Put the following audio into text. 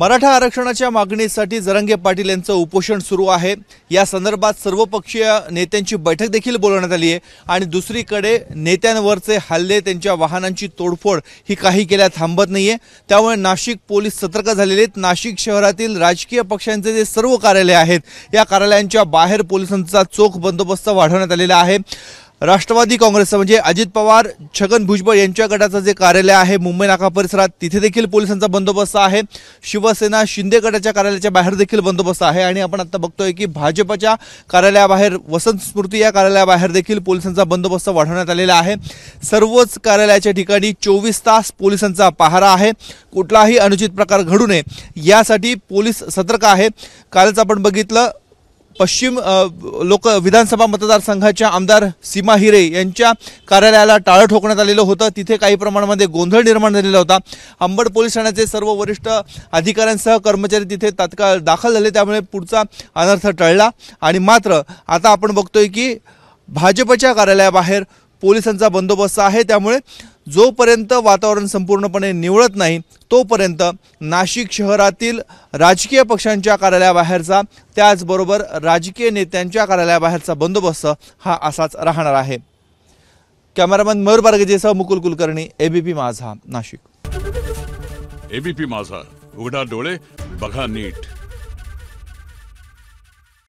मराठा आरक्षणाच्या मागणीसाठी जरंगे पाटील यांचं उपोषण सुरू आहे या संदर्भात सर्वपक्षीय नेत्यांची बैठक देखील बोलवण्यात आली आहे आणि दुसरीकडे नेत्यांवरचे हल्ले त्यांच्या वाहनांची तोडफोड ही काही केल्या थांबत नाही आहे त्यामुळे नाशिक पोलीस सतर्क झालेले आहेत नाशिक शहरातील राजकीय पक्षांचे जे सर्व कार्यालय आहेत या कार्यालयांच्या बाहेर पोलिसांचा चोख बंदोबस्त वाढवण्यात आलेला आहे राष्ट्रवादी काँग्रेसचं म्हणजे अजित पवार छगन भुजबळ यांच्या गटाचं जे कार्यालय आहे मुंबई नाका परिसरात तिथे देखील पोलिसांचा बंदोबस्त आहे शिवसेना शिंदे गटाच्या कार्यालयाच्या बाहेर देखील बंदोबस्त आहे आणि आपण आता बघतोय की भाजपच्या कार्यालयाबाहेर वसंत स्मृती या कार्यालयाबाहेर देखील पोलिसांचा बंदोबस्त वाढवण्यात आलेला आहे सर्वच कार्यालयाच्या ठिकाणी चोवीस तास पोलिसांचा पहारा आहे कुठलाही अनुचित प्रकार घडू नये यासाठी पोलीस सतर्क आहे कालच आपण बघितलं पश्चिम लोक विधानसभा मतदारसंघाच्या आमदार सीमा हिरे यांच्या कार्यालयाला टाळं ठोकण्यात आलेलं होतं तिथे काही प्रमाणामध्ये गोंधळ निर्माण झालेला होता अंबड पोलीस ठाण्याचे सर्व वरिष्ठ अधिकाऱ्यांसह कर्मचारी तिथे तात्काळ दाखल झाले त्यामुळे पुढचा अनर्थ टळला आणि मात्र आता आपण बघतोय की भाजपच्या कार्यालयाबाहेर पोलिसांचा बंदोबस्त आहे त्यामुळे जोपर्यंत वातावरण संपूर्णपणे निवळत नाही तोपर्यंत नाशिक शहरातील राजकीय पक्षांच्या कार्यालयाबाहेरचा त्याचबरोबर राजकीय नेत्यांच्या कार्यालयाबाहेरचा बंदोबस्त हा असाच राहणार आहे कॅमेरामॅन मयूर बारगजेसह मुकुल कुलकर्णी एबीपी माझा नाशिक एबीपी माझा उघडा डोळे बघा नीट